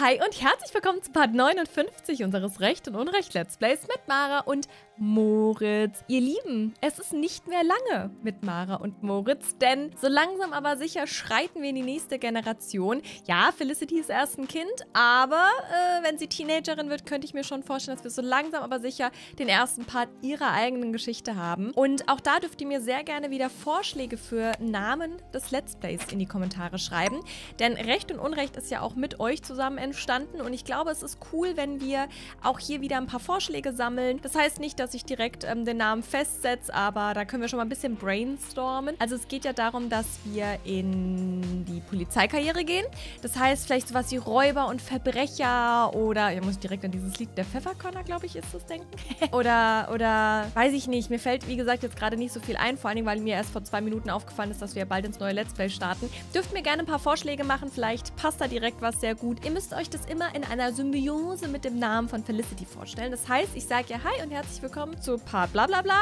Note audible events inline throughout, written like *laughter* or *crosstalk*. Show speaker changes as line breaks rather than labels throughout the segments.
Hi und herzlich willkommen zu Part 59 unseres Recht und Unrecht Let's Plays mit Mara und Moritz. Ihr Lieben, es ist nicht mehr lange mit Mara und Moritz, denn so langsam aber sicher schreiten wir in die nächste Generation. Ja, Felicity ist erst ein Kind, aber äh, wenn sie Teenagerin wird, könnte ich mir schon vorstellen, dass wir so langsam aber sicher den ersten Part ihrer eigenen Geschichte haben. Und auch da dürft ihr mir sehr gerne wieder Vorschläge für Namen des Let's Plays in die Kommentare schreiben, denn Recht und Unrecht ist ja auch mit euch zusammen entstanden und ich glaube, es ist cool, wenn wir auch hier wieder ein paar Vorschläge sammeln. Das heißt nicht, dass dass ich direkt ähm, den Namen festsetze, aber da können wir schon mal ein bisschen brainstormen. Also es geht ja darum, dass wir in die Polizeikarriere gehen. Das heißt vielleicht sowas wie Räuber und Verbrecher oder, ja, muss direkt an dieses Lied der Pfefferkörner, glaube ich, ist das denken. *laughs* oder, oder, weiß ich nicht. Mir fällt, wie gesagt, jetzt gerade nicht so viel ein, vor allem, weil mir erst vor zwei Minuten aufgefallen ist, dass wir bald ins neue Let's Play starten. Dürft mir gerne ein paar Vorschläge machen, vielleicht passt da direkt was sehr gut. Ihr müsst euch das immer in einer Symbiose mit dem Namen von Felicity vorstellen. Das heißt, ich sage ja Hi und herzlich willkommen willkommen zu Part bla bla bla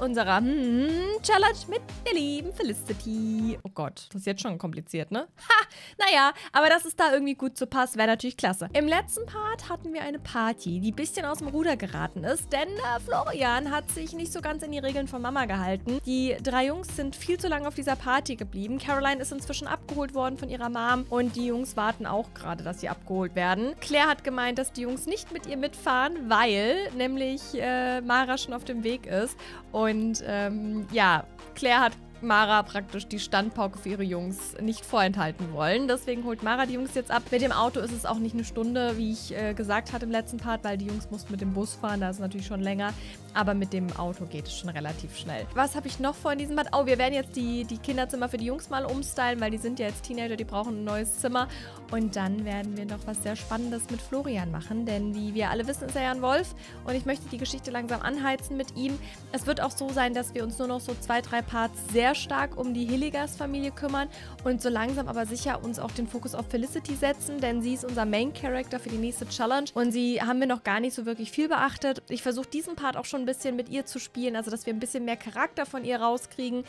unserer hm, Challenge mit der lieben Felicity. Oh Gott, das ist jetzt schon kompliziert, ne? Ha! Naja, aber dass es da irgendwie gut zu passt, wäre natürlich klasse. Im letzten Part hatten wir eine Party, die ein bisschen aus dem Ruder geraten ist, denn äh, Florian hat sich nicht so ganz in die Regeln von Mama gehalten. Die drei Jungs sind viel zu lange auf dieser Party geblieben. Caroline ist inzwischen abgeholt worden von ihrer Mom und die Jungs warten auch gerade, dass sie abgeholt werden. Claire hat gemeint, dass die Jungs nicht mit ihr mitfahren, weil nämlich äh, Mara schon auf dem Weg ist und und ähm, ja, Claire hat Mara praktisch die Standpauke für ihre Jungs nicht vorenthalten wollen. Deswegen holt Mara die Jungs jetzt ab. Mit dem Auto ist es auch nicht eine Stunde, wie ich äh, gesagt hatte im letzten Part, weil die Jungs mussten mit dem Bus fahren, da ist es natürlich schon länger. Aber mit dem Auto geht es schon relativ schnell. Was habe ich noch vor in diesem Bad? Oh, wir werden jetzt die, die Kinderzimmer für die Jungs mal umstylen, weil die sind ja jetzt Teenager, die brauchen ein neues Zimmer. Und dann werden wir noch was sehr Spannendes mit Florian machen, denn wie wir alle wissen, ist er ja ein Wolf. Und ich möchte die Geschichte langsam anheizen mit ihm. Es wird auch so sein, dass wir uns nur noch so zwei, drei Parts sehr stark um die Hilligers-Familie kümmern und so langsam aber sicher uns auch den Fokus auf Felicity setzen, denn sie ist unser Main-Character für die nächste Challenge und sie haben wir noch gar nicht so wirklich viel beachtet. Ich versuche diesen Part auch schon ein bisschen mit ihr zu spielen, also dass wir ein bisschen mehr Charakter von ihr rauskriegen.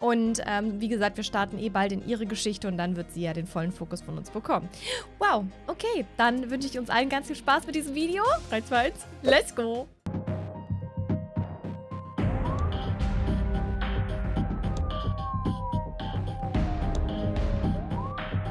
Und ähm, wie gesagt, wir starten eh bald in ihre Geschichte und dann wird sie ja den vollen Fokus von uns bekommen. Wow, okay, dann wünsche ich uns allen ganz viel Spaß mit diesem Video. 3, 2, 1, let's go!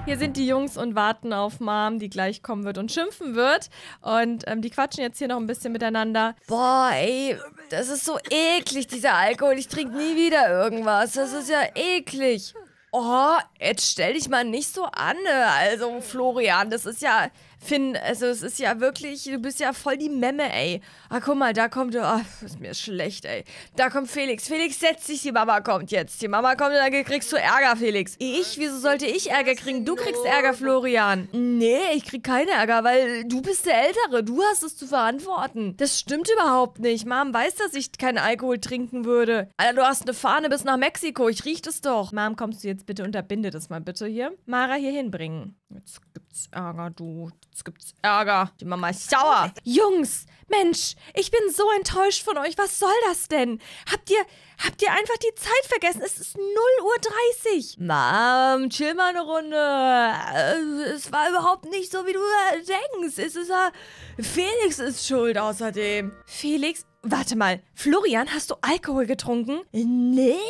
Hier sind die Jungs und warten auf Mom, die gleich kommen wird und schimpfen wird. Und ähm, die quatschen jetzt hier noch ein bisschen miteinander. Boah, ey, das ist so eklig, dieser Alkohol. Ich trinke nie wieder irgendwas. Das ist ja eklig. Oh, jetzt stell dich mal nicht so an. Ne? Also, Florian, das ist ja. Finn, also es ist ja wirklich, du bist ja voll die Memme, ey. Ah, guck mal, da kommt, oh, ist mir schlecht, ey. Da kommt Felix. Felix, setz dich, die Mama kommt jetzt. Die Mama kommt und dann kriegst du Ärger, Felix. Ich? Wieso sollte ich Ärger kriegen? Du kriegst Ärger, Florian. Nee, ich krieg keinen Ärger, weil du bist der Ältere. Du hast es zu verantworten. Das stimmt überhaupt nicht. Mom weiß, dass ich keinen Alkohol trinken würde. Alter, du hast eine Fahne bis nach Mexiko. Ich riech das doch. Mom, kommst du jetzt bitte, unterbinde das mal bitte hier. Mara hier hinbringen. Jetzt gibt's Ärger, du. Jetzt gibt's Ärger. Die Mama ist sauer. Jungs, Mensch, ich bin so enttäuscht von euch. Was soll das denn? Habt ihr... Habt ihr einfach die Zeit vergessen? Es ist 0.30 Uhr. Mom, chill mal eine Runde. Äh, es war überhaupt nicht so, wie du denkst. Es ist ja... Felix ist schuld außerdem. Felix Warte mal, Florian, hast du Alkohol getrunken? Nee,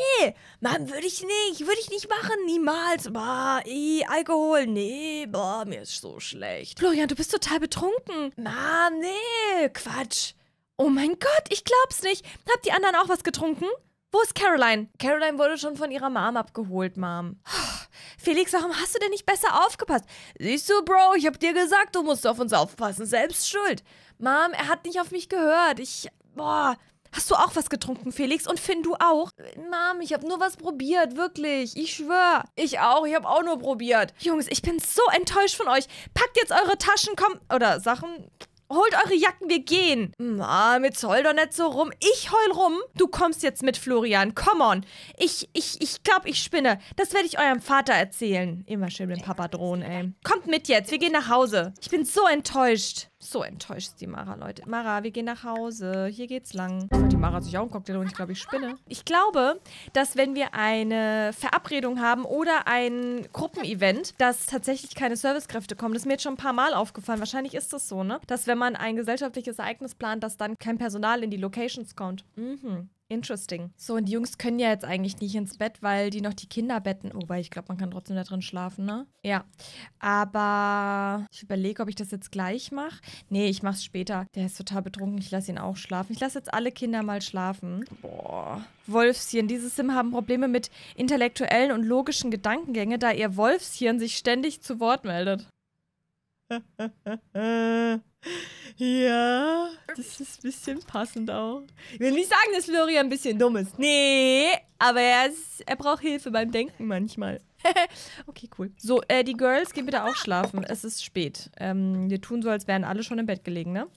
Mann, würde ich nicht, würde ich nicht machen, niemals. Bah, ey, Alkohol, nee, boah, mir ist so schlecht. Florian, du bist total betrunken. Mann, nee, Quatsch. Oh mein Gott, ich glaub's nicht. Habt die anderen auch was getrunken? Wo ist Caroline? Caroline wurde schon von ihrer Mom abgeholt, Mom. *sighs* Felix, warum hast du denn nicht besser aufgepasst? Siehst du, Bro, ich hab dir gesagt, du musst auf uns aufpassen. Selbst schuld. Mom, er hat nicht auf mich gehört. Ich. Boah. Hast du auch was getrunken, Felix? Und Finn, du auch? Mom, ich hab nur was probiert, wirklich. Ich schwör. Ich auch, ich hab auch nur probiert. Jungs, ich bin so enttäuscht von euch. Packt jetzt eure Taschen, komm. Oder Sachen. Holt eure Jacken, wir gehen. Ma, jetzt heul doch nicht so rum. Ich heul rum. Du kommst jetzt mit, Florian. Come on. Ich, ich, ich glaub, ich spinne. Das werde ich eurem Vater erzählen. Immer schön mit dem Papa drohen, ey. Kommt mit jetzt, wir gehen nach Hause. Ich bin so enttäuscht. So enttäuscht die Mara, Leute. Mara, wir gehen nach Hause. Hier geht's lang. Die Mara hat sich auch einen Cocktail und ich glaube, ich spinne. Ich glaube, dass wenn wir eine Verabredung haben oder ein Gruppenevent, dass tatsächlich keine Servicekräfte kommen. Das ist mir jetzt schon ein paar Mal aufgefallen. Wahrscheinlich ist das so, ne? Dass wenn man ein gesellschaftliches Ereignis plant, dass dann kein Personal in die Locations kommt. Mhm. Interesting. So, und die Jungs können ja jetzt eigentlich nicht ins Bett, weil die noch die Kinderbetten. Oh, weil ich glaube, man kann trotzdem da drin schlafen, ne? Ja. Aber ich überlege, ob ich das jetzt gleich mache. Nee, ich mache es später. Der ist total betrunken. Ich lasse ihn auch schlafen. Ich lasse jetzt alle Kinder mal schlafen. Boah. Wolfshirn. Diese Sim haben Probleme mit intellektuellen und logischen Gedankengängen, da ihr Wolfshirn sich ständig zu Wort meldet ja, das ist ein bisschen passend auch. Ich will nicht sagen, dass Florian ein bisschen dumm ist. Nee, aber er, ist, er braucht Hilfe beim Denken manchmal. *laughs* okay, cool. So, äh, die Girls gehen bitte auch schlafen. Es ist spät. Ähm, wir tun so, als wären alle schon im Bett gelegen, ne?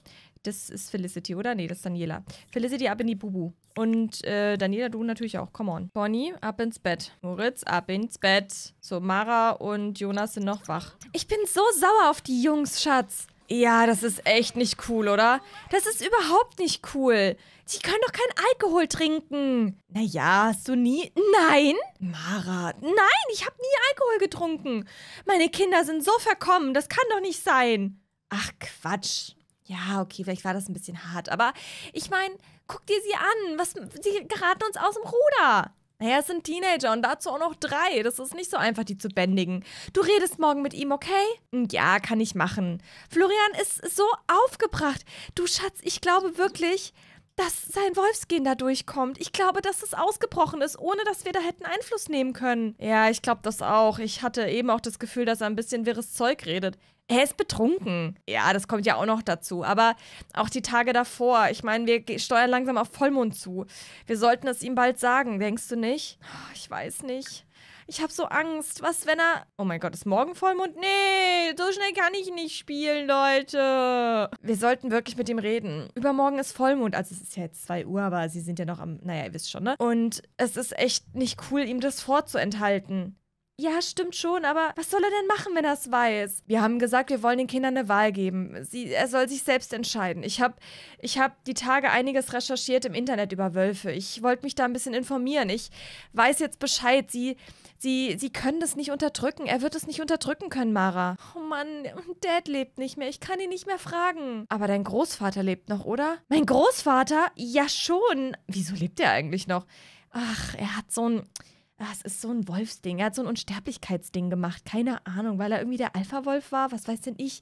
Das ist Felicity, oder? Nee, das ist Daniela. Felicity ab in die Bubu. Und äh, Daniela, du natürlich auch. Come on. Bonnie, ab ins Bett. Moritz, ab ins Bett. So, Mara und Jonas sind noch wach. Ich bin so sauer auf die Jungs, Schatz. Ja, das ist echt nicht cool, oder? Das ist überhaupt nicht cool. Sie können doch keinen Alkohol trinken. Naja, hast du nie? Nein! Mara, nein, ich habe nie Alkohol getrunken. Meine Kinder sind so verkommen, das kann doch nicht sein. Ach Quatsch. Ja, okay, vielleicht war das ein bisschen hart, aber ich meine, guck dir sie an. Was, sie geraten uns aus dem Ruder. Naja, es sind Teenager und dazu auch noch drei. Das ist nicht so einfach, die zu bändigen. Du redest morgen mit ihm, okay? Hm, ja, kann ich machen. Florian ist so aufgebracht. Du Schatz, ich glaube wirklich, dass sein Wolfsgehen da durchkommt. Ich glaube, dass es ausgebrochen ist, ohne dass wir da hätten Einfluss nehmen können. Ja, ich glaube das auch. Ich hatte eben auch das Gefühl, dass er ein bisschen wirres Zeug redet er ist betrunken. Ja, das kommt ja auch noch dazu. Aber auch die Tage davor. Ich meine, wir steuern langsam auf Vollmond zu. Wir sollten es ihm bald sagen, denkst du nicht? Oh, ich weiß nicht. Ich habe so Angst. Was, wenn er. Oh mein Gott, ist morgen Vollmond? Nee, so schnell kann ich nicht spielen, Leute. Wir sollten wirklich mit ihm reden. Übermorgen ist Vollmond. Also, es ist ja jetzt 2 Uhr, aber sie sind ja noch am. Naja, ihr wisst schon, ne? Und es ist echt nicht cool, ihm das vorzuenthalten. Ja, stimmt schon, aber was soll er denn machen, wenn er es weiß? Wir haben gesagt, wir wollen den Kindern eine Wahl geben. Sie, er soll sich selbst entscheiden. Ich habe ich hab die Tage einiges recherchiert im Internet über Wölfe. Ich wollte mich da ein bisschen informieren. Ich weiß jetzt Bescheid. Sie, sie, sie können das nicht unterdrücken. Er wird es nicht unterdrücken können, Mara. Oh Mann, Dad lebt nicht mehr. Ich kann ihn nicht mehr fragen. Aber dein Großvater lebt noch, oder? Mein Großvater? Ja, schon. Wieso lebt er eigentlich noch? Ach, er hat so ein das ah, ist so ein Wolfsding. Er hat so ein Unsterblichkeitsding gemacht. Keine Ahnung, weil er irgendwie der Alpha-Wolf war. Was weiß denn ich?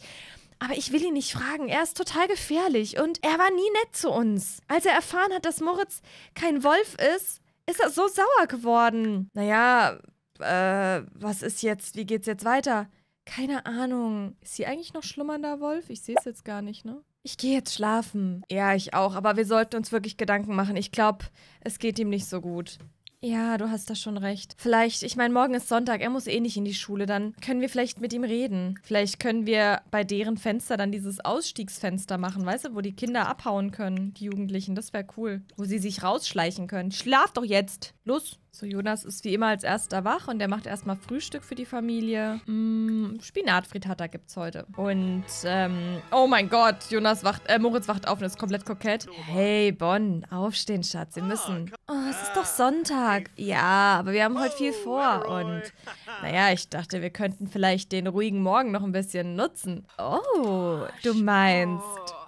Aber ich will ihn nicht fragen. Er ist total gefährlich und er war nie nett zu uns. Als er erfahren hat, dass Moritz kein Wolf ist, ist er so sauer geworden. Naja, äh, was ist jetzt? Wie geht's jetzt weiter? Keine Ahnung. Ist sie eigentlich noch schlummernder Wolf? Ich sehe es jetzt gar nicht, ne? Ich gehe jetzt schlafen. Ja, ich auch, aber wir sollten uns wirklich Gedanken machen. Ich glaube, es geht ihm nicht so gut. Ja, du hast da schon recht. Vielleicht, ich meine, morgen ist Sonntag, er muss eh nicht in die Schule, dann können wir vielleicht mit ihm reden. Vielleicht können wir bei deren Fenster dann dieses Ausstiegsfenster machen, weißt du, wo die Kinder abhauen können, die Jugendlichen. Das wäre cool. Wo sie sich rausschleichen können. Schlaf doch jetzt! Los. So, Jonas ist wie immer als erster wach und der macht erstmal Frühstück für die Familie. Mm, Spinatfrittata gibt's heute. Und, ähm, oh mein Gott, Jonas wacht, äh, Moritz wacht auf und ist komplett kokett. Hey, Bonn, aufstehen, Schatz, wir müssen. Oh, es ist doch Sonntag. Ja, aber wir haben heute viel vor und, naja, ich dachte, wir könnten vielleicht den ruhigen Morgen noch ein bisschen nutzen. Oh, du meinst,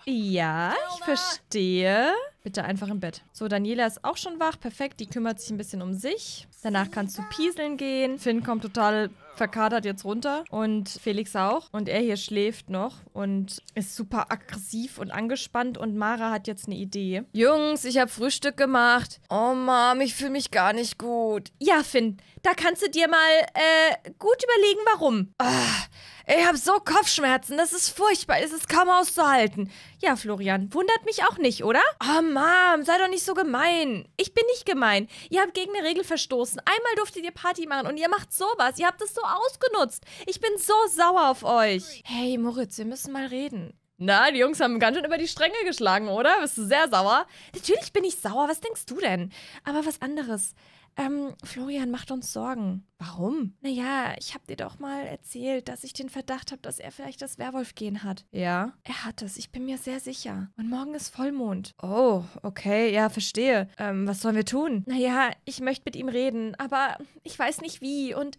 ja, ich verstehe. Bitte einfach im Bett. So, Daniela ist auch schon wach. Perfekt, die kümmert sich ein bisschen um sich. Danach kannst du pieseln gehen. Finn kommt total verkatert jetzt runter und Felix auch. Und er hier schläft noch und ist super aggressiv und angespannt und Mara hat jetzt eine Idee. Jungs, ich habe Frühstück gemacht. Oh Mom, ich fühle mich gar nicht gut. Ja, Finn, da kannst du dir mal äh, gut überlegen, warum. Ah. Ich habe so Kopfschmerzen, das ist furchtbar, es ist kaum auszuhalten. Ja, Florian, wundert mich auch nicht, oder? Oh, Mom, sei doch nicht so gemein. Ich bin nicht gemein. Ihr habt gegen eine Regel verstoßen. Einmal durftet ihr Party machen und ihr macht sowas. Ihr habt es so ausgenutzt. Ich bin so sauer auf euch. Hey, Moritz, wir müssen mal reden. Na, die Jungs haben ganz schön über die Stränge geschlagen, oder? Bist du sehr sauer? Natürlich bin ich sauer. Was denkst du denn? Aber was anderes. Ähm, Florian macht uns Sorgen. Warum? Naja, ich hab dir doch mal erzählt, dass ich den Verdacht habe, dass er vielleicht das Werwolf-Gen hat. Ja. Er hat es, ich bin mir sehr sicher. Und morgen ist Vollmond. Oh, okay, ja, verstehe. Ähm, was sollen wir tun? Naja, ich möchte mit ihm reden, aber ich weiß nicht wie und.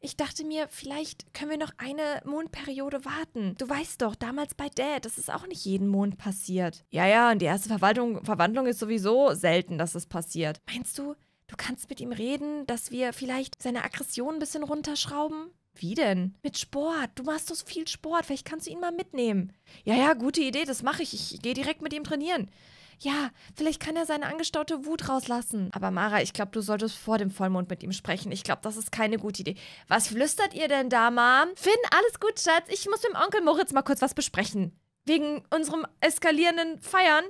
Ich dachte mir, vielleicht können wir noch eine Mondperiode warten. Du weißt doch, damals bei Dad, das ist auch nicht jeden Mond passiert. Ja, ja, und die erste Verwandlung, Verwandlung ist sowieso selten, dass es passiert. Meinst du, Du kannst mit ihm reden, dass wir vielleicht seine Aggression ein bisschen runterschrauben. Wie denn? Mit Sport. Du machst so viel Sport. Vielleicht kannst du ihn mal mitnehmen. Ja, ja, gute Idee. Das mache ich. Ich gehe direkt mit ihm trainieren. Ja, vielleicht kann er seine angestaute Wut rauslassen. Aber Mara, ich glaube, du solltest vor dem Vollmond mit ihm sprechen. Ich glaube, das ist keine gute Idee. Was flüstert ihr denn da, Mom? Finn, alles gut, Schatz. Ich muss mit dem Onkel Moritz mal kurz was besprechen. Wegen unserem eskalierenden Feiern.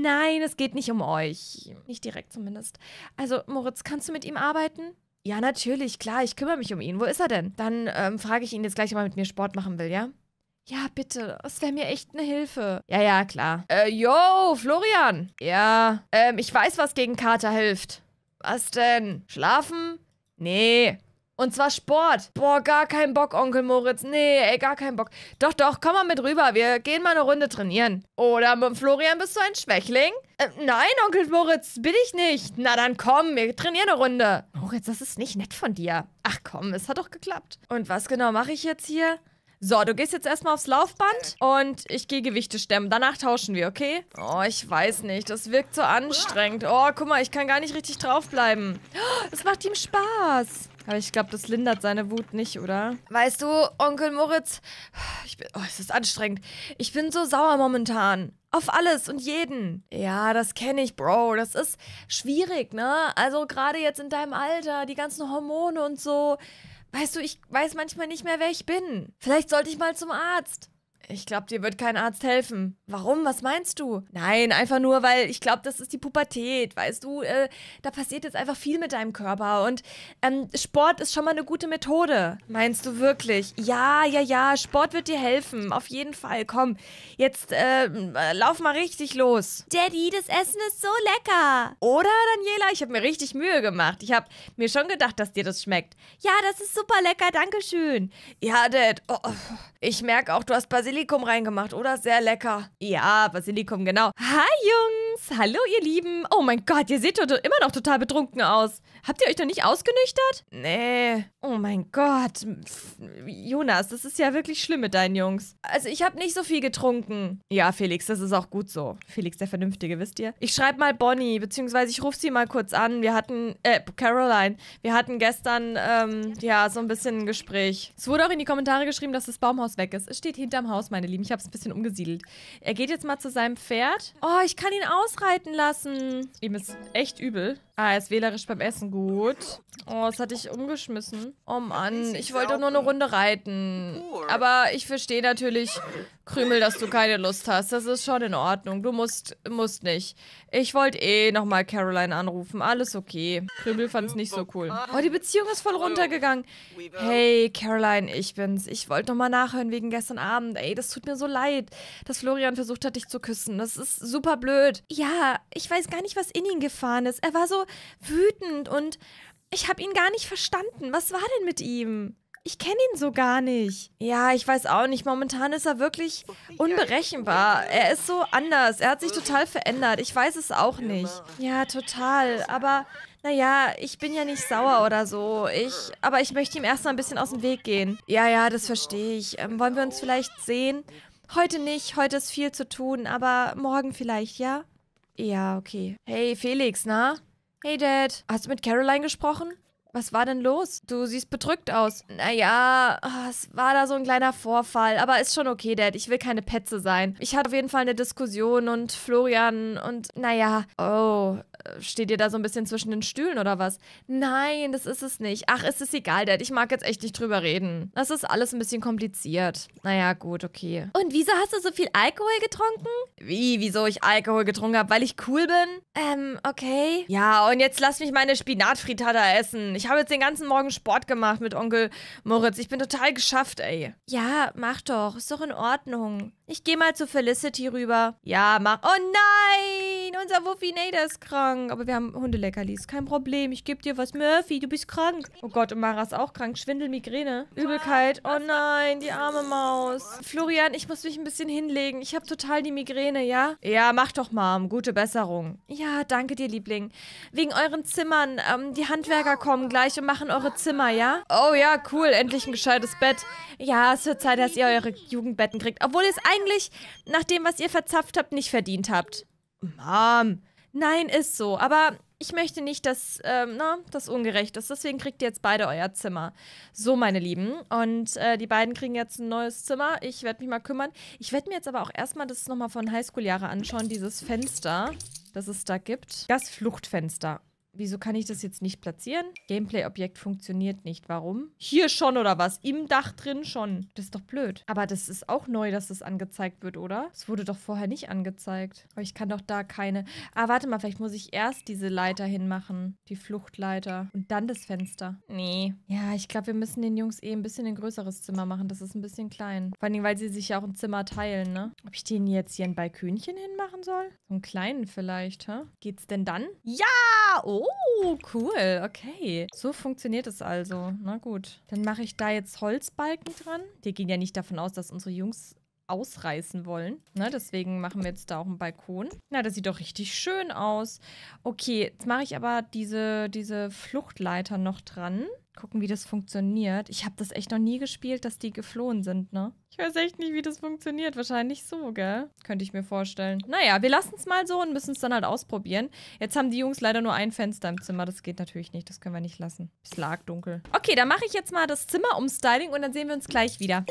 Nein, es geht nicht um euch. Nicht direkt zumindest. Also, Moritz, kannst du mit ihm arbeiten? Ja, natürlich, klar, ich kümmere mich um ihn. Wo ist er denn? Dann ähm, frage ich ihn jetzt gleich, ob er mit mir Sport machen will, ja? Ja, bitte. Das wäre mir echt eine Hilfe. Ja, ja, klar. Äh, yo, Florian. Ja, ähm, ich weiß, was gegen Kater hilft. Was denn? Schlafen? Nee. Und zwar Sport. Boah, gar kein Bock, Onkel Moritz. Nee, ey, gar kein Bock. Doch, doch, komm mal mit rüber. Wir gehen mal eine Runde trainieren. Oder Florian, bist du ein Schwächling? Äh, nein, Onkel Moritz, bin ich nicht. Na dann komm, wir trainieren eine Runde. Moritz, das ist nicht nett von dir. Ach komm, es hat doch geklappt. Und was genau mache ich jetzt hier? So, du gehst jetzt erstmal aufs Laufband und ich gehe Gewichte stemmen. Danach tauschen wir, okay? Oh, ich weiß nicht. Das wirkt so anstrengend. Oh, guck mal, ich kann gar nicht richtig draufbleiben. Das oh, macht ihm Spaß. Aber ich glaube, das lindert seine Wut nicht, oder? Weißt du, Onkel Moritz, ich bin, oh, es ist anstrengend. Ich bin so sauer momentan. Auf alles und jeden. Ja, das kenne ich, Bro. Das ist schwierig, ne? Also gerade jetzt in deinem Alter, die ganzen Hormone und so. Weißt du, ich weiß manchmal nicht mehr, wer ich bin. Vielleicht sollte ich mal zum Arzt. Ich glaube, dir wird kein Arzt helfen. Warum? Was meinst du? Nein, einfach nur, weil ich glaube, das ist die Pubertät, weißt du? Äh, da passiert jetzt einfach viel mit deinem Körper und ähm, Sport ist schon mal eine gute Methode. Meinst du wirklich? Ja, ja, ja, Sport wird dir helfen. Auf jeden Fall. Komm, jetzt ähm, äh, lauf mal richtig los. Daddy, das Essen ist so lecker. Oder, Daniela? Ich habe mir richtig Mühe gemacht. Ich habe mir schon gedacht, dass dir das schmeckt. Ja, das ist super lecker. Dankeschön. Ja, Dad. Oh, oh. Ich merke auch, du hast Basilikum reingemacht, oder? Sehr lecker. Ja, Basilikum, genau. Hi, Jungs hallo ihr Lieben. Oh mein Gott, ihr seht heute immer noch total betrunken aus. Habt ihr euch noch nicht ausgenüchtert? Nee. Oh mein Gott. Pff, Jonas, das ist ja wirklich schlimm mit deinen Jungs. Also ich habe nicht so viel getrunken. Ja, Felix, das ist auch gut so. Felix, der Vernünftige, wisst ihr? Ich schreibe mal Bonnie, beziehungsweise ich rufe sie mal kurz an. Wir hatten, äh, Caroline, wir hatten gestern, ähm, ja, so ein bisschen ein Gespräch. Es wurde auch in die Kommentare geschrieben, dass das Baumhaus weg ist. Es steht hinterm Haus, meine Lieben. Ich habe es ein bisschen umgesiedelt. Er geht jetzt mal zu seinem Pferd. Oh, ich kann ihn ausreiten ausbreiten lassen. Ihm ist echt übel. Ah, er ist wählerisch beim Essen. Gut. Oh, das hatte ich umgeschmissen. Oh Mann, ich wollte nur eine Runde reiten. Aber ich verstehe natürlich, Krümel, dass du keine Lust hast. Das ist schon in Ordnung. Du musst, musst nicht. Ich wollte eh nochmal Caroline anrufen. Alles okay. Krümel fand es nicht so cool. Oh, die Beziehung ist voll runtergegangen. Hey, Caroline, ich bin's. Ich wollte nochmal nachhören wegen gestern Abend. Ey, das tut mir so leid, dass Florian versucht hat, dich zu küssen. Das ist super blöd. Ja, ich weiß gar nicht, was in ihn gefahren ist. Er war so wütend und ich habe ihn gar nicht verstanden. Was war denn mit ihm? Ich kenne ihn so gar nicht. Ja, ich weiß auch nicht. Momentan ist er wirklich unberechenbar. Er ist so anders. Er hat sich total verändert. Ich weiß es auch nicht. Ja, total. Aber naja, ich bin ja nicht sauer oder so. Ich, aber ich möchte ihm erstmal ein bisschen aus dem Weg gehen. Ja, ja, das verstehe ich. Ähm, wollen wir uns vielleicht sehen? Heute nicht. Heute ist viel zu tun. Aber morgen vielleicht, ja? Ja, okay. Hey, Felix, na? Hey Dad, hast du mit Caroline gesprochen? Was war denn los? Du siehst bedrückt aus. Naja, ah, es war da so ein kleiner Vorfall. Aber ist schon okay, Dad. Ich will keine Petze sein. Ich hatte auf jeden Fall eine Diskussion und Florian und naja. Oh, steht ihr da so ein bisschen zwischen den Stühlen oder was? Nein, das ist es nicht. Ach, ist es egal, Dad. Ich mag jetzt echt nicht drüber reden. Das ist alles ein bisschen kompliziert. Naja, gut, okay. Und wieso hast du so viel Alkohol getrunken? Wie, wieso ich Alkohol getrunken habe? Weil ich cool bin? Ähm, okay. Ja, und jetzt lass mich meine Spinatfrittata essen. Ich habe jetzt den ganzen Morgen Sport gemacht mit Onkel Moritz. Ich bin total geschafft, ey. Ja, mach doch. Ist doch in Ordnung. Ich gehe mal zu Felicity rüber. Ja, mach... Oh nein! Unser Wuffy Nader ist krank. Aber wir haben Hundeleckerlis. Kein Problem. Ich gebe dir was. Murphy, du bist krank. Oh Gott, und Mara ist auch krank. Schwindel, Migräne. Übelkeit. Ah, oh nein, die arme Maus. Florian, ich muss mich ein bisschen hinlegen. Ich habe total die Migräne, ja? Ja, mach doch, Mom. Gute Besserung. Ja, danke dir, Liebling. Wegen euren Zimmern. Ähm, die Handwerker kommen gleich und machen eure Zimmer, ja? Oh ja, cool. Endlich ein gescheites Bett. Ja, es wird Zeit, dass ihr eure Jugendbetten kriegt. Obwohl es ein eigentlich nach dem, was ihr verzapft habt, nicht verdient habt. Mom. Nein, ist so. Aber ich möchte nicht, dass ähm, na, das ungerecht ist. Deswegen kriegt ihr jetzt beide euer Zimmer. So, meine Lieben. Und äh, die beiden kriegen jetzt ein neues Zimmer. Ich werde mich mal kümmern. Ich werde mir jetzt aber auch erstmal das nochmal von Highschool-Jahre anschauen, dieses Fenster, das es da gibt. Das Fluchtfenster. Wieso kann ich das jetzt nicht platzieren? Gameplay-Objekt funktioniert nicht. Warum? Hier schon oder was? Im Dach drin schon. Das ist doch blöd. Aber das ist auch neu, dass das angezeigt wird, oder? Es wurde doch vorher nicht angezeigt. Aber ich kann doch da keine... Ah, warte mal. Vielleicht muss ich erst diese Leiter hinmachen. Die Fluchtleiter. Und dann das Fenster. Nee. Ja, ich glaube, wir müssen den Jungs eh ein bisschen ein größeres Zimmer machen. Das ist ein bisschen klein. Vor allem, weil sie sich ja auch ein Zimmer teilen, ne? Ob ich denen jetzt hier ein Balkönchen hinmachen soll? So einen kleinen vielleicht, hä? Geht's denn dann? Ja! Oh! Oh, cool. Okay. So funktioniert es also. Na gut. Dann mache ich da jetzt Holzbalken dran. Wir gehen ja nicht davon aus, dass unsere Jungs ausreißen wollen. Ne, deswegen machen wir jetzt da auch einen Balkon. Na, das sieht doch richtig schön aus. Okay, jetzt mache ich aber diese, diese Fluchtleiter noch dran gucken, wie das funktioniert. Ich habe das echt noch nie gespielt, dass die geflohen sind, ne? Ich weiß echt nicht, wie das funktioniert. Wahrscheinlich so, gell? Könnte ich mir vorstellen. Naja, wir lassen es mal so und müssen es dann halt ausprobieren. Jetzt haben die Jungs leider nur ein Fenster im Zimmer. Das geht natürlich nicht. Das können wir nicht lassen. Es lag dunkel. Okay, dann mache ich jetzt mal das Zimmer umstyling und dann sehen wir uns gleich wieder.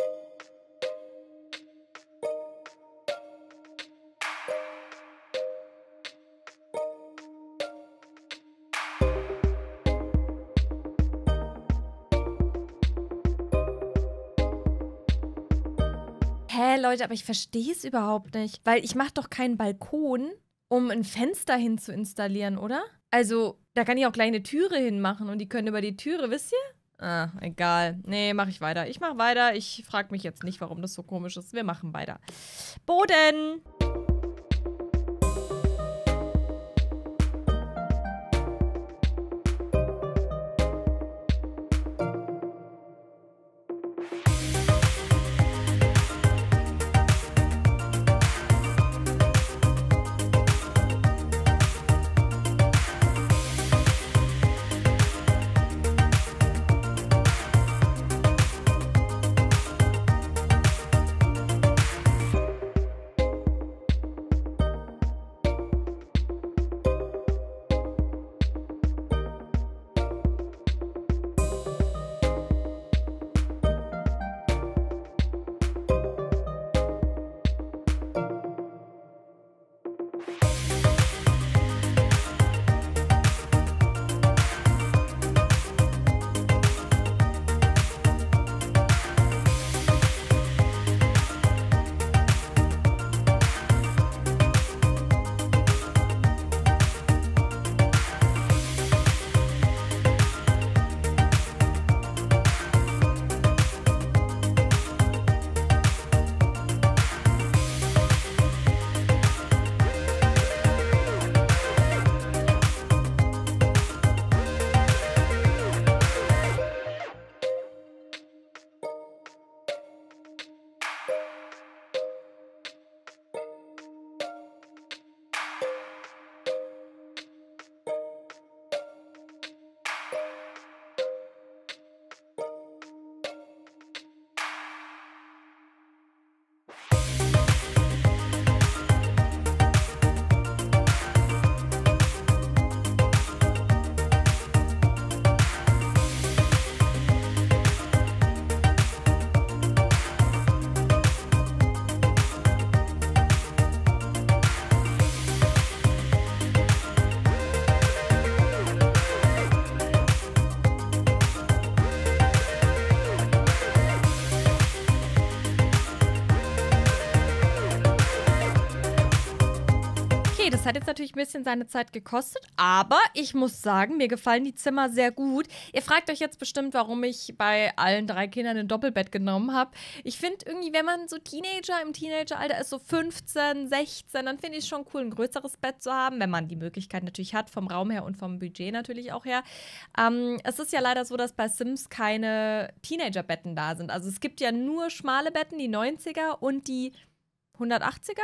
Leute, aber ich verstehe es überhaupt nicht. Weil ich mache doch keinen Balkon, um ein Fenster hin zu installieren, oder? Also, da kann ich auch kleine Türe hinmachen und die können über die Türe, wisst ihr? Ah, egal. Nee, mache ich weiter. Ich mache weiter. Ich frage mich jetzt nicht, warum das so komisch ist. Wir machen weiter. Boden! Das hat jetzt natürlich ein bisschen seine Zeit gekostet, aber ich muss sagen, mir gefallen die Zimmer sehr gut. Ihr fragt euch jetzt bestimmt, warum ich bei allen drei Kindern ein Doppelbett genommen habe. Ich finde irgendwie, wenn man so Teenager im Teenageralter ist, so 15, 16, dann finde ich es schon cool, ein größeres Bett zu haben, wenn man die Möglichkeit natürlich hat, vom Raum her und vom Budget natürlich auch her. Ähm, es ist ja leider so, dass bei Sims keine Teenagerbetten da sind. Also es gibt ja nur schmale Betten, die 90er und die 180er.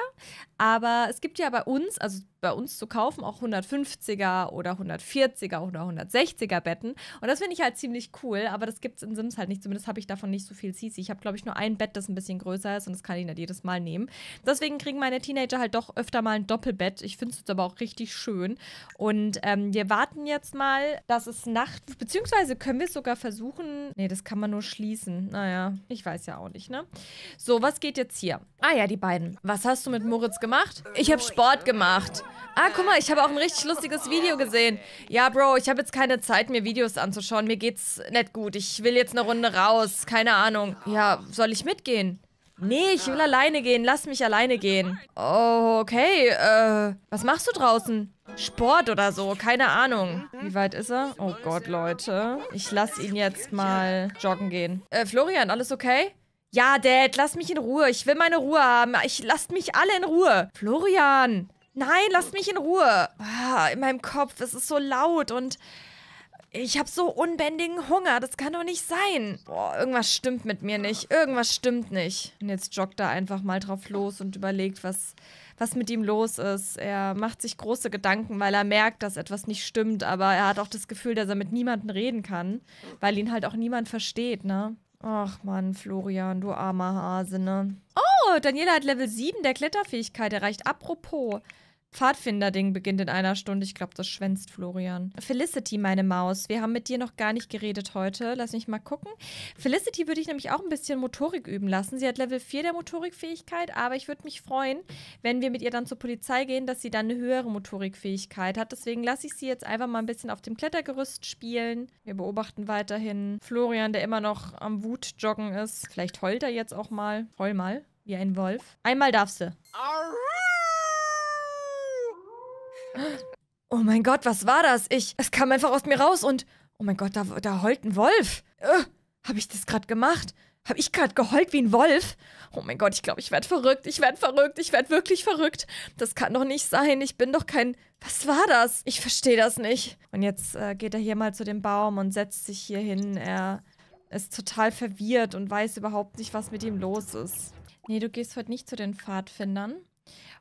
Aber es gibt ja bei uns, also bei uns zu kaufen, auch 150er oder 140er oder 160er Betten. Und das finde ich halt ziemlich cool, aber das gibt es in Sims halt nicht. Zumindest habe ich davon nicht so viel Sisi. Ich habe, glaube ich, nur ein Bett, das ein bisschen größer ist und das kann ich nicht jedes Mal nehmen. Deswegen kriegen meine Teenager halt doch öfter mal ein Doppelbett. Ich finde es jetzt aber auch richtig schön. Und ähm, wir warten jetzt mal, dass es Nacht, beziehungsweise können wir es sogar versuchen. Nee, das kann man nur schließen. Naja, ich weiß ja auch nicht, ne? So, was geht jetzt hier? Ah ja, die beiden. Was hast du mit Moritz gemacht? Ich habe Sport gemacht. Ah, guck mal, ich habe auch ein richtig lustiges Video gesehen. Ja, Bro, ich habe jetzt keine Zeit, mir Videos anzuschauen. Mir geht's nicht gut. Ich will jetzt eine Runde raus. Keine Ahnung. Ja, soll ich mitgehen? Nee, ich will alleine gehen. Lass mich alleine gehen. Oh, okay. Äh, was machst du draußen? Sport oder so, keine Ahnung. Wie weit ist er? Oh Gott, Leute. Ich lass ihn jetzt mal joggen gehen. Äh, Florian, alles okay? Ja, Dad, lass mich in Ruhe. Ich will meine Ruhe haben. Ich lasst mich alle in Ruhe. Florian, Nein, lasst mich in Ruhe. Ah, in meinem Kopf, es ist so laut und ich habe so unbändigen Hunger. Das kann doch nicht sein. Boah, irgendwas stimmt mit mir nicht. Irgendwas stimmt nicht. Und jetzt joggt er einfach mal drauf los und überlegt, was, was mit ihm los ist. Er macht sich große Gedanken, weil er merkt, dass etwas nicht stimmt. Aber er hat auch das Gefühl, dass er mit niemandem reden kann, weil ihn halt auch niemand versteht, ne? Ach man, Florian, du armer Hase, ne? Oh, Daniela hat Level 7 der Kletterfähigkeit erreicht. Apropos, Pfadfinder-Ding beginnt in einer Stunde. Ich glaube, das schwänzt Florian. Felicity, meine Maus. Wir haben mit dir noch gar nicht geredet heute. Lass mich mal gucken. Felicity würde ich nämlich auch ein bisschen Motorik üben lassen. Sie hat Level 4 der Motorikfähigkeit, aber ich würde mich freuen, wenn wir mit ihr dann zur Polizei gehen, dass sie dann eine höhere Motorikfähigkeit hat. Deswegen lasse ich sie jetzt einfach mal ein bisschen auf dem Klettergerüst spielen. Wir beobachten weiterhin Florian, der immer noch am Wutjoggen ist. Vielleicht heult er jetzt auch mal. Heul mal, wie ein Wolf. Einmal darfst du. Arr Oh mein Gott, was war das? Ich, es kam einfach aus mir raus und, oh mein Gott, da, da heult ein Wolf. Äh, Habe ich das gerade gemacht? Habe ich gerade geheult wie ein Wolf? Oh mein Gott, ich glaube, ich werde verrückt. Ich werde verrückt. Ich werde wirklich verrückt. Das kann doch nicht sein. Ich bin doch kein. Was war das? Ich verstehe das nicht. Und jetzt äh, geht er hier mal zu dem Baum und setzt sich hier hin. Er ist total verwirrt und weiß überhaupt nicht, was mit ihm los ist. Nee, du gehst heute nicht zu den Pfadfindern.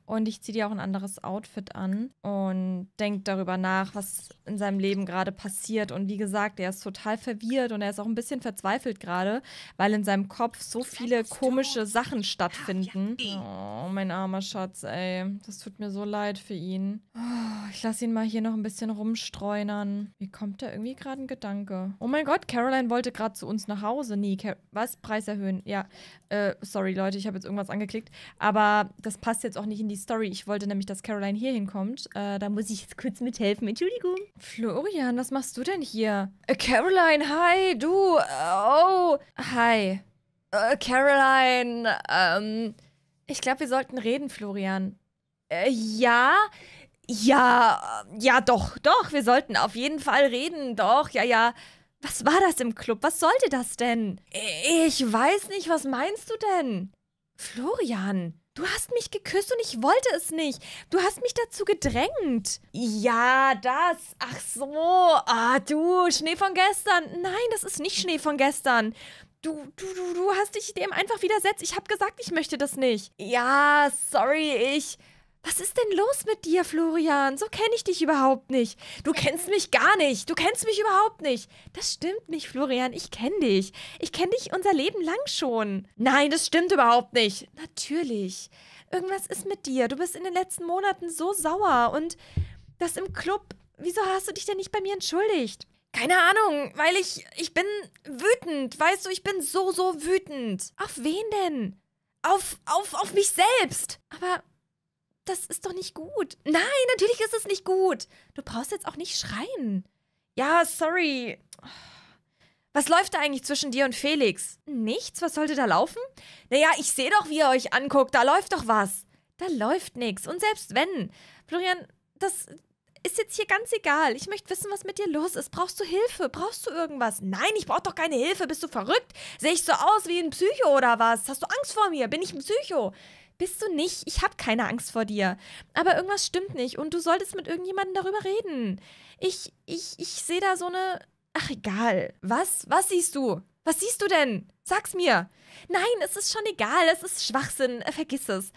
Und ich ziehe dir auch ein anderes Outfit an und denkt darüber nach, was in seinem Leben gerade passiert. Und wie gesagt, er ist total verwirrt und er ist auch ein bisschen verzweifelt gerade, weil in seinem Kopf so viele komische Sachen stattfinden. Oh, mein armer Schatz, ey. Das tut mir so leid für ihn. Oh, ich lasse ihn mal hier noch ein bisschen rumstreunern. Wie kommt da irgendwie gerade ein Gedanke. Oh mein Gott, Caroline wollte gerade zu uns nach Hause. Nee, Car was? Preis erhöhen. Ja, äh, sorry Leute, ich habe jetzt irgendwas angeklickt. Aber das passt jetzt auch nicht in die die Story. Ich wollte nämlich, dass Caroline hier hinkommt. Äh, da muss ich jetzt kurz mithelfen. Entschuldigung. Florian, was machst du denn hier? Äh, Caroline, hi, du. Äh, oh, hi. Äh, Caroline, ähm, ich glaube, wir sollten reden, Florian. Äh, ja, ja, äh, ja, doch, doch, wir sollten auf jeden Fall reden, doch, ja, ja. Was war das im Club? Was sollte das denn? Ich weiß nicht, was meinst du denn? Florian, Du hast mich geküsst und ich wollte es nicht. Du hast mich dazu gedrängt. Ja, das. Ach so. Ah, du, Schnee von gestern. Nein, das ist nicht Schnee von gestern. Du, du, du, du hast dich dem einfach widersetzt. Ich habe gesagt, ich möchte das nicht. Ja, sorry, ich. Was ist denn los mit dir, Florian? So kenne ich dich überhaupt nicht. Du kennst mich gar nicht. Du kennst mich überhaupt nicht. Das stimmt nicht, Florian. Ich kenne dich. Ich kenne dich unser Leben lang schon. Nein, das stimmt überhaupt nicht. Natürlich. Irgendwas ist mit dir. Du bist in den letzten Monaten so sauer und das im Club. Wieso hast du dich denn nicht bei mir entschuldigt? Keine Ahnung, weil ich ich bin wütend, weißt du, ich bin so so wütend. Auf wen denn? Auf auf auf mich selbst. Aber das ist doch nicht gut. Nein, natürlich ist es nicht gut. Du brauchst jetzt auch nicht schreien. Ja, sorry. Was läuft da eigentlich zwischen dir und Felix? Nichts? Was sollte da laufen? Naja, ich sehe doch, wie ihr euch anguckt. Da läuft doch was. Da läuft nichts. Und selbst wenn. Florian, das ist jetzt hier ganz egal. Ich möchte wissen, was mit dir los ist. Brauchst du Hilfe? Brauchst du irgendwas? Nein, ich brauche doch keine Hilfe. Bist du verrückt? Sehe ich so aus wie ein Psycho oder was? Hast du Angst vor mir? Bin ich ein Psycho? Bist du nicht? Ich habe keine Angst vor dir. Aber irgendwas stimmt nicht und du solltest mit irgendjemandem darüber reden. Ich, ich, ich sehe da so eine. Ach, egal. Was? Was siehst du? Was siehst du denn? Sag's mir. Nein, es ist schon egal. Es ist Schwachsinn. Äh, vergiss es.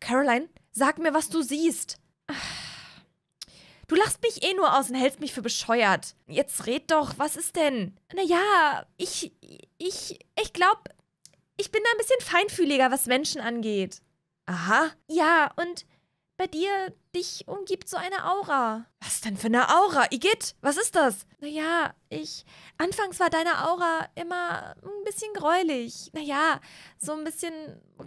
Caroline, sag mir, was du siehst. Du lachst mich eh nur aus und hältst mich für bescheuert. Jetzt red doch, was ist denn? Naja, ich, ich, ich glaub, ich bin da ein bisschen feinfühliger, was Menschen angeht. Aha. Ja, und bei dir, dich umgibt so eine Aura. Was denn für eine Aura? Igitt, was ist das? Naja, ich. Anfangs war deine Aura immer ein bisschen gräulich. Naja, so ein bisschen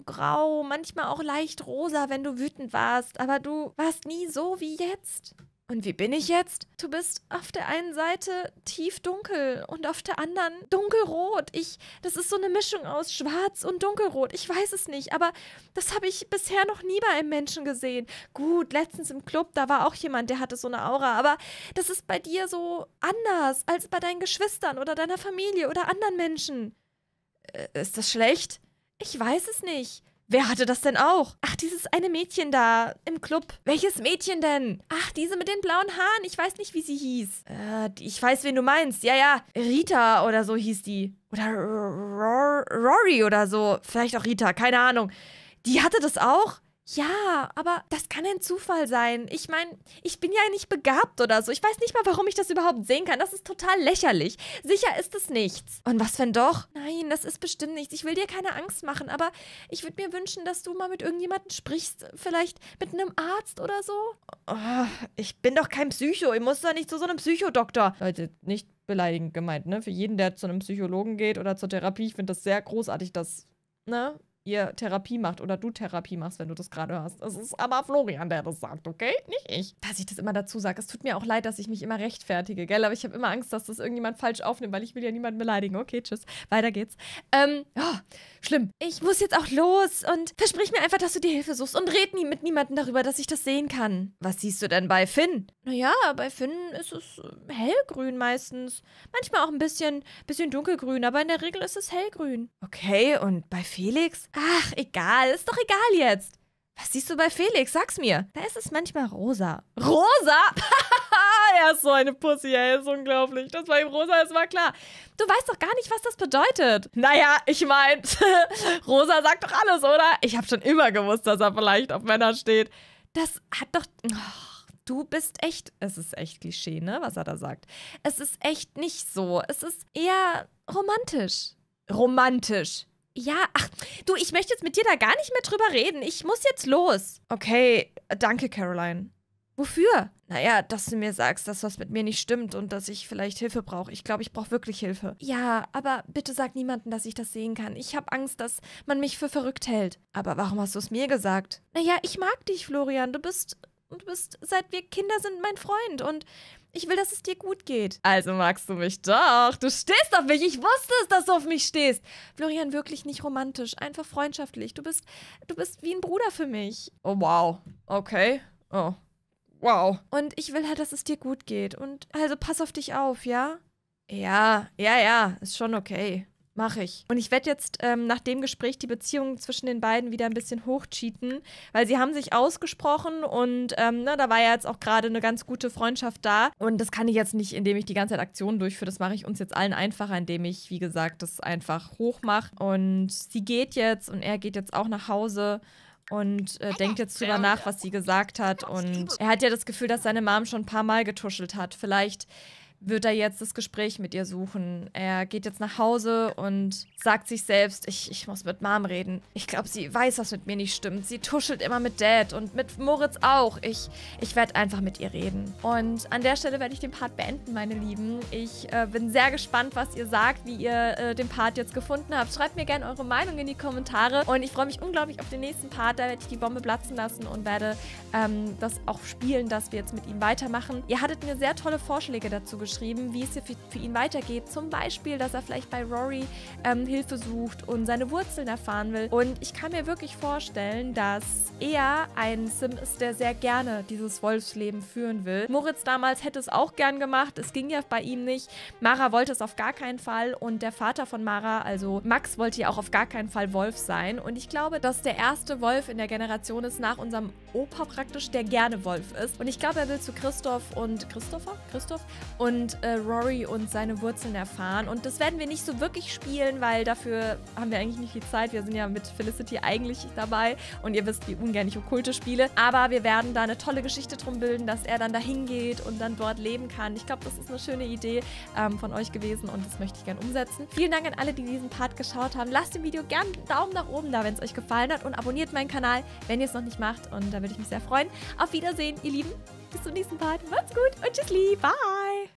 grau, manchmal auch leicht rosa, wenn du wütend warst. Aber du warst nie so wie jetzt. Und wie bin ich jetzt? Du bist auf der einen Seite tiefdunkel und auf der anderen dunkelrot. Ich, das ist so eine Mischung aus schwarz und dunkelrot. Ich weiß es nicht, aber das habe ich bisher noch nie bei einem Menschen gesehen. Gut, letztens im Club, da war auch jemand, der hatte so eine Aura, aber das ist bei dir so anders als bei deinen Geschwistern oder deiner Familie oder anderen Menschen. Äh, ist das schlecht? Ich weiß es nicht. Wer hatte das denn auch? Ach, dieses eine Mädchen da im Club. Welches Mädchen denn? Ach, diese mit den blauen Haaren. Ich weiß nicht, wie sie hieß. Äh, ich weiß, wen du meinst. Ja, ja. Rita oder so hieß die. Oder Rory oder so. Vielleicht auch Rita. Keine Ahnung. Die hatte das auch? Ja, aber das kann ein Zufall sein. Ich meine, ich bin ja nicht begabt oder so. Ich weiß nicht mal, warum ich das überhaupt sehen kann. Das ist total lächerlich. Sicher ist es nichts. Und was wenn doch? Nein, das ist bestimmt nichts. Ich will dir keine Angst machen, aber ich würde mir wünschen, dass du mal mit irgendjemandem sprichst. Vielleicht mit einem Arzt oder so. Oh, ich bin doch kein Psycho. Ich muss doch nicht zu so einem Psychodoktor. Leute, nicht beleidigend gemeint, ne? Für jeden, der zu einem Psychologen geht oder zur Therapie, ich finde das sehr großartig, dass, ne? ihr Therapie macht oder du Therapie machst, wenn du das gerade hörst. Es ist aber Florian, der das sagt, okay? Nicht ich. Dass ich das immer dazu sage. Es tut mir auch leid, dass ich mich immer rechtfertige, gell? Aber ich habe immer Angst, dass das irgendjemand falsch aufnimmt, weil ich will ja niemanden beleidigen. Okay, tschüss. Weiter geht's. Ähm, oh, schlimm. Ich muss jetzt auch los und versprich mir einfach, dass du dir Hilfe suchst und red nie mit niemandem darüber, dass ich das sehen kann. Was siehst du denn bei Finn? Naja, bei Finn ist es äh, hellgrün meistens. Manchmal auch ein bisschen, bisschen dunkelgrün, aber in der Regel ist es hellgrün. Okay, und bei Felix? Ach, egal, ist doch egal jetzt. Was siehst du bei Felix? Sag's mir. Da ist es manchmal rosa. Rosa? *laughs* er ist so eine Pussy, er ist unglaublich. Das war ihm rosa, das war klar. Du weißt doch gar nicht, was das bedeutet. Naja, ich mein, *laughs* rosa sagt doch alles, oder? Ich hab schon immer gewusst, dass er vielleicht auf Männer steht. Das hat doch... Oh, du bist echt... Es ist echt Klischee, ne, was er da sagt. Es ist echt nicht so. Es ist eher romantisch. Romantisch. Ja, ach, du, ich möchte jetzt mit dir da gar nicht mehr drüber reden. Ich muss jetzt los. Okay, äh, danke, Caroline. Wofür? Naja, dass du mir sagst, dass was mit mir nicht stimmt und dass ich vielleicht Hilfe brauche. Ich glaube, ich brauche wirklich Hilfe. Ja, aber bitte sag niemandem, dass ich das sehen kann. Ich habe Angst, dass man mich für verrückt hält. Aber warum hast du es mir gesagt? Naja, ich mag dich, Florian. Du bist. Du bist, seit wir Kinder sind, mein Freund. Und ich will, dass es dir gut geht. Also magst du mich doch. Du stehst auf mich. Ich wusste es, dass du auf mich stehst. Florian, wirklich nicht romantisch. Einfach freundschaftlich. Du bist, du bist wie ein Bruder für mich. Oh, wow. Okay. Oh. Wow. Und ich will halt, dass es dir gut geht. Und also pass auf dich auf, ja? Ja, ja, ja. Ist schon okay. Mache ich. Und ich werde jetzt ähm, nach dem Gespräch die Beziehung zwischen den beiden wieder ein bisschen hochcheaten, weil sie haben sich ausgesprochen und ähm, ne, da war ja jetzt auch gerade eine ganz gute Freundschaft da. Und das kann ich jetzt nicht, indem ich die ganze Zeit Aktionen durchführe. Das mache ich uns jetzt allen einfacher, indem ich, wie gesagt, das einfach hochmache. Und sie geht jetzt und er geht jetzt auch nach Hause und äh, denkt jetzt drüber nach, was sie gesagt hat. Und er hat ja das Gefühl, dass seine Mom schon ein paar Mal getuschelt hat. Vielleicht wird er jetzt das Gespräch mit ihr suchen. Er geht jetzt nach Hause und sagt sich selbst, ich, ich muss mit Mom reden. Ich glaube, sie weiß, was mit mir nicht stimmt. Sie tuschelt immer mit Dad und mit Moritz auch. Ich, ich werde einfach mit ihr reden. Und an der Stelle werde ich den Part beenden, meine Lieben. Ich äh, bin sehr gespannt, was ihr sagt, wie ihr äh, den Part jetzt gefunden habt. Schreibt mir gerne eure Meinung in die Kommentare. Und ich freue mich unglaublich auf den nächsten Part. Da werde ich die Bombe platzen lassen und werde ähm, das auch spielen, dass wir jetzt mit ihm weitermachen. Ihr hattet mir sehr tolle Vorschläge dazu geschrieben beschrieben, wie es hier für, für ihn weitergeht. Zum Beispiel, dass er vielleicht bei Rory ähm, Hilfe sucht und seine Wurzeln erfahren will. Und ich kann mir wirklich vorstellen, dass er ein Sim ist, der sehr gerne dieses Wolfsleben führen will. Moritz damals hätte es auch gern gemacht. Es ging ja bei ihm nicht. Mara wollte es auf gar keinen Fall. Und der Vater von Mara, also Max, wollte ja auch auf gar keinen Fall Wolf sein. Und ich glaube, dass der erste Wolf in der Generation ist, nach unserem Opa praktisch, der gerne Wolf ist. Und ich glaube, er will zu Christoph und Christopher? Christoph? Und und äh, Rory und seine Wurzeln erfahren. Und das werden wir nicht so wirklich spielen, weil dafür haben wir eigentlich nicht viel Zeit. Wir sind ja mit Felicity eigentlich dabei und ihr wisst, wie ungern ich okkulte spiele. Aber wir werden da eine tolle Geschichte drum bilden, dass er dann dahin geht und dann dort leben kann. Ich glaube, das ist eine schöne Idee ähm, von euch gewesen und das möchte ich gerne umsetzen. Vielen Dank an alle, die diesen Part geschaut haben. Lasst dem Video gerne einen Daumen nach oben da, wenn es euch gefallen hat und abonniert meinen Kanal, wenn ihr es noch nicht macht. Und da würde ich mich sehr freuen. Auf Wiedersehen, ihr Lieben. Bis zum nächsten Part. Macht's gut und tschüssli. Bye.